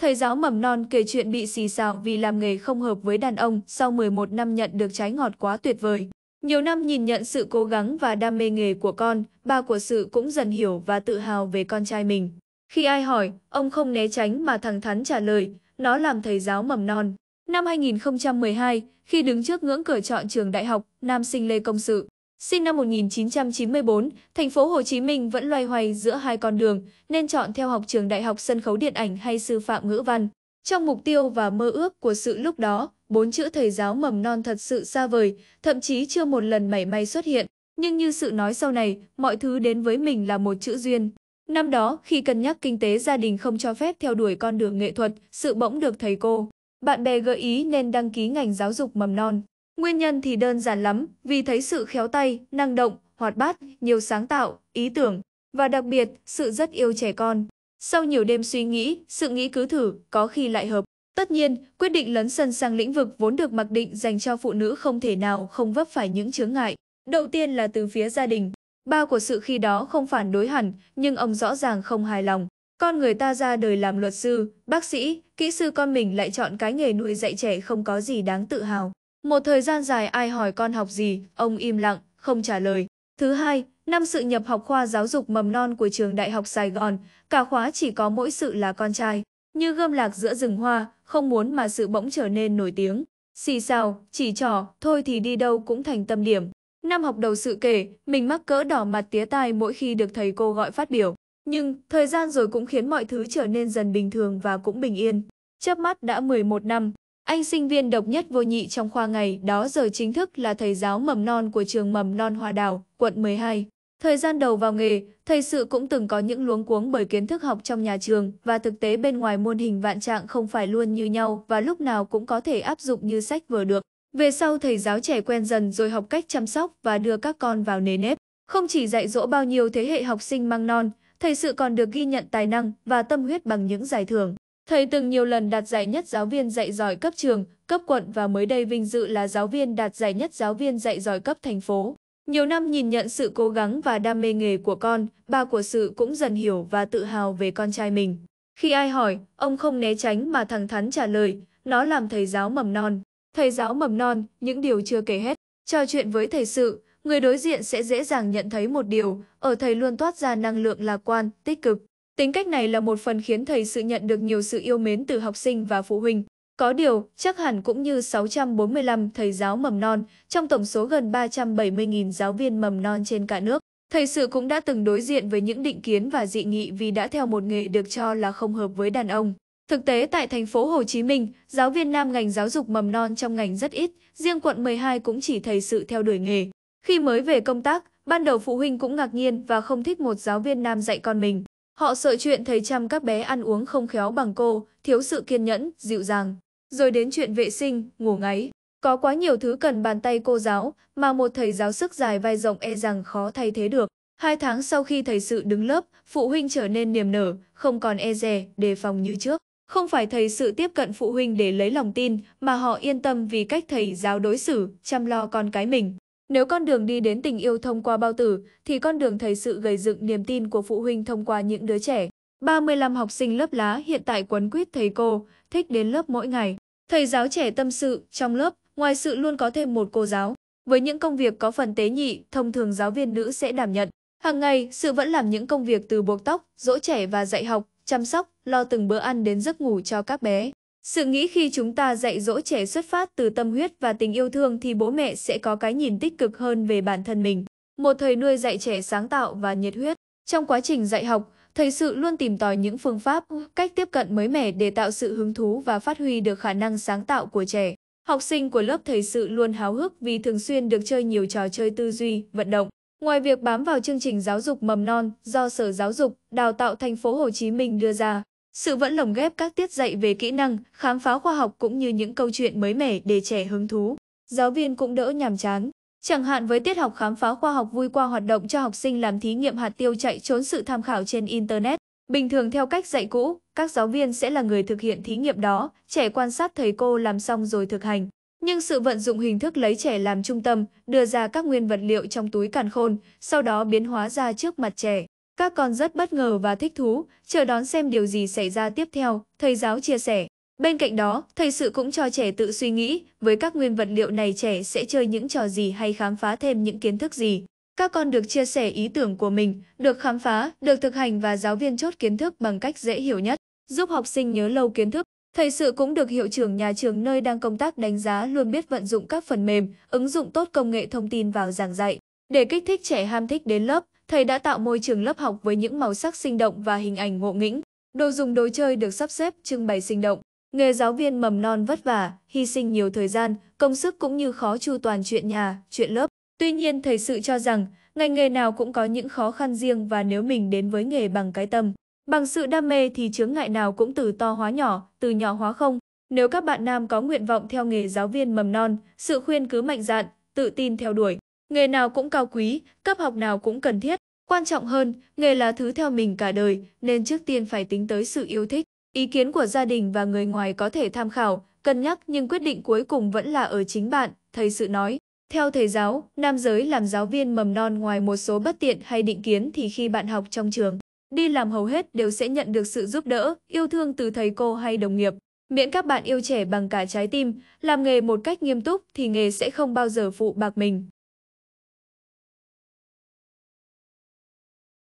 Thầy giáo mầm non kể chuyện bị xì xào vì làm nghề không hợp với đàn ông sau 11 năm nhận được trái ngọt quá tuyệt vời. Nhiều năm nhìn nhận sự cố gắng và đam mê nghề của con, ba của sự cũng dần hiểu và tự hào về con trai mình. Khi ai hỏi, ông không né tránh mà thẳng thắn trả lời, nó làm thầy giáo mầm non. Năm 2012, khi đứng trước ngưỡng cửa chọn trường đại học, nam sinh Lê Công Sự, Sinh năm 1994, thành phố Hồ Chí Minh vẫn loay hoay giữa hai con đường, nên chọn theo học trường Đại học Sân khấu Điện ảnh hay Sư phạm Ngữ văn. Trong mục tiêu và mơ ước của sự lúc đó, bốn chữ thầy giáo mầm non thật sự xa vời, thậm chí chưa một lần mảy may xuất hiện. Nhưng như sự nói sau này, mọi thứ đến với mình là một chữ duyên. Năm đó, khi cân nhắc kinh tế gia đình không cho phép theo đuổi con đường nghệ thuật, sự bỗng được thầy cô. Bạn bè gợi ý nên đăng ký ngành giáo dục mầm non. Nguyên nhân thì đơn giản lắm, vì thấy sự khéo tay, năng động, hoạt bát, nhiều sáng tạo, ý tưởng, và đặc biệt, sự rất yêu trẻ con. Sau nhiều đêm suy nghĩ, sự nghĩ cứ thử, có khi lại hợp. Tất nhiên, quyết định lấn sân sang lĩnh vực vốn được mặc định dành cho phụ nữ không thể nào không vấp phải những chướng ngại. Đầu tiên là từ phía gia đình. Ba của sự khi đó không phản đối hẳn, nhưng ông rõ ràng không hài lòng. Con người ta ra đời làm luật sư, bác sĩ, kỹ sư con mình lại chọn cái nghề nuôi dạy trẻ không có gì đáng tự hào. Một thời gian dài ai hỏi con học gì, ông im lặng, không trả lời. Thứ hai, năm sự nhập học khoa giáo dục mầm non của trường Đại học Sài Gòn, cả khóa chỉ có mỗi sự là con trai. Như gươm lạc giữa rừng hoa, không muốn mà sự bỗng trở nên nổi tiếng. Xì xào, chỉ trỏ, thôi thì đi đâu cũng thành tâm điểm. Năm học đầu sự kể, mình mắc cỡ đỏ mặt tía tai mỗi khi được thầy cô gọi phát biểu. Nhưng, thời gian rồi cũng khiến mọi thứ trở nên dần bình thường và cũng bình yên. Chớp mắt đã 11 năm, anh sinh viên độc nhất vô nhị trong khoa ngày đó giờ chính thức là thầy giáo mầm non của trường mầm non hòa Đào, quận 12. Thời gian đầu vào nghề, thầy sự cũng từng có những luống cuống bởi kiến thức học trong nhà trường và thực tế bên ngoài môn hình vạn trạng không phải luôn như nhau và lúc nào cũng có thể áp dụng như sách vừa được. Về sau thầy giáo trẻ quen dần rồi học cách chăm sóc và đưa các con vào nề nếp. Không chỉ dạy dỗ bao nhiêu thế hệ học sinh mang non, thầy sự còn được ghi nhận tài năng và tâm huyết bằng những giải thưởng. Thầy từng nhiều lần đạt giải nhất giáo viên dạy giỏi cấp trường, cấp quận và mới đây vinh dự là giáo viên đạt giải nhất giáo viên dạy giỏi cấp thành phố. Nhiều năm nhìn nhận sự cố gắng và đam mê nghề của con, ba của sự cũng dần hiểu và tự hào về con trai mình. Khi ai hỏi, ông không né tránh mà thẳng thắn trả lời, nó làm thầy giáo mầm non. Thầy giáo mầm non, những điều chưa kể hết. Trò chuyện với thầy sự, người đối diện sẽ dễ dàng nhận thấy một điều, ở thầy luôn toát ra năng lượng lạc quan, tích cực. Tính cách này là một phần khiến thầy sự nhận được nhiều sự yêu mến từ học sinh và phụ huynh. Có điều, chắc hẳn cũng như 645 thầy giáo mầm non trong tổng số gần 370.000 giáo viên mầm non trên cả nước. Thầy sự cũng đã từng đối diện với những định kiến và dị nghị vì đã theo một nghề được cho là không hợp với đàn ông. Thực tế tại thành phố Hồ Chí Minh, giáo viên nam ngành giáo dục mầm non trong ngành rất ít, riêng quận 12 cũng chỉ thầy sự theo đuổi nghề. Khi mới về công tác, ban đầu phụ huynh cũng ngạc nhiên và không thích một giáo viên nam dạy con mình. Họ sợ chuyện thầy chăm các bé ăn uống không khéo bằng cô, thiếu sự kiên nhẫn, dịu dàng. Rồi đến chuyện vệ sinh, ngủ ngáy. Có quá nhiều thứ cần bàn tay cô giáo, mà một thầy giáo sức dài vai rộng e rằng khó thay thế được. Hai tháng sau khi thầy sự đứng lớp, phụ huynh trở nên niềm nở, không còn e rè, đề phòng như trước. Không phải thầy sự tiếp cận phụ huynh để lấy lòng tin, mà họ yên tâm vì cách thầy giáo đối xử, chăm lo con cái mình. Nếu con đường đi đến tình yêu thông qua bao tử, thì con đường thầy sự gây dựng niềm tin của phụ huynh thông qua những đứa trẻ. 35 học sinh lớp lá hiện tại quấn quýt thầy cô, thích đến lớp mỗi ngày. Thầy giáo trẻ tâm sự, trong lớp, ngoài sự luôn có thêm một cô giáo. Với những công việc có phần tế nhị, thông thường giáo viên nữ sẽ đảm nhận. Hàng ngày, sự vẫn làm những công việc từ buộc tóc, dỗ trẻ và dạy học, chăm sóc, lo từng bữa ăn đến giấc ngủ cho các bé. Sự nghĩ khi chúng ta dạy dỗ trẻ xuất phát từ tâm huyết và tình yêu thương thì bố mẹ sẽ có cái nhìn tích cực hơn về bản thân mình. Một thời nuôi dạy trẻ sáng tạo và nhiệt huyết. Trong quá trình dạy học, thầy sự luôn tìm tòi những phương pháp, cách tiếp cận mới mẻ để tạo sự hứng thú và phát huy được khả năng sáng tạo của trẻ. Học sinh của lớp thầy sự luôn háo hức vì thường xuyên được chơi nhiều trò chơi tư duy, vận động. Ngoài việc bám vào chương trình giáo dục mầm non do Sở Giáo dục, Đào tạo thành phố Hồ Chí Minh đưa ra, sự vẫn lồng ghép các tiết dạy về kỹ năng, khám phá khoa học cũng như những câu chuyện mới mẻ để trẻ hứng thú. Giáo viên cũng đỡ nhàm chán. Chẳng hạn với tiết học khám phá khoa học vui qua hoạt động cho học sinh làm thí nghiệm hạt tiêu chạy trốn sự tham khảo trên Internet. Bình thường theo cách dạy cũ, các giáo viên sẽ là người thực hiện thí nghiệm đó, trẻ quan sát thầy cô làm xong rồi thực hành. Nhưng sự vận dụng hình thức lấy trẻ làm trung tâm, đưa ra các nguyên vật liệu trong túi càn khôn, sau đó biến hóa ra trước mặt trẻ. Các con rất bất ngờ và thích thú, chờ đón xem điều gì xảy ra tiếp theo, thầy giáo chia sẻ. Bên cạnh đó, thầy sự cũng cho trẻ tự suy nghĩ, với các nguyên vật liệu này trẻ sẽ chơi những trò gì hay khám phá thêm những kiến thức gì. Các con được chia sẻ ý tưởng của mình, được khám phá, được thực hành và giáo viên chốt kiến thức bằng cách dễ hiểu nhất, giúp học sinh nhớ lâu kiến thức. Thầy sự cũng được hiệu trưởng nhà trường nơi đang công tác đánh giá luôn biết vận dụng các phần mềm, ứng dụng tốt công nghệ thông tin vào giảng dạy. Để kích thích trẻ ham thích đến lớp, thầy đã tạo môi trường lớp học với những màu sắc sinh động và hình ảnh ngộ nghĩnh, đồ dùng đồ chơi được sắp xếp trưng bày sinh động. Nghề giáo viên mầm non vất vả, hy sinh nhiều thời gian, công sức cũng như khó chu toàn chuyện nhà, chuyện lớp. Tuy nhiên thầy sự cho rằng, ngành nghề nào cũng có những khó khăn riêng và nếu mình đến với nghề bằng cái tâm, bằng sự đam mê thì chướng ngại nào cũng từ to hóa nhỏ, từ nhỏ hóa không. Nếu các bạn nam có nguyện vọng theo nghề giáo viên mầm non, sự khuyên cứ mạnh dạn, tự tin theo đuổi. Nghề nào cũng cao quý, cấp học nào cũng cần thiết. Quan trọng hơn, nghề là thứ theo mình cả đời, nên trước tiên phải tính tới sự yêu thích. Ý kiến của gia đình và người ngoài có thể tham khảo, cân nhắc nhưng quyết định cuối cùng vẫn là ở chính bạn, thầy sự nói. Theo thầy giáo, nam giới làm giáo viên mầm non ngoài một số bất tiện hay định kiến thì khi bạn học trong trường, đi làm hầu hết đều sẽ nhận được sự giúp đỡ, yêu thương từ thầy cô hay đồng nghiệp. Miễn các bạn yêu trẻ bằng cả trái tim, làm nghề một cách nghiêm túc thì nghề sẽ không bao giờ phụ bạc mình.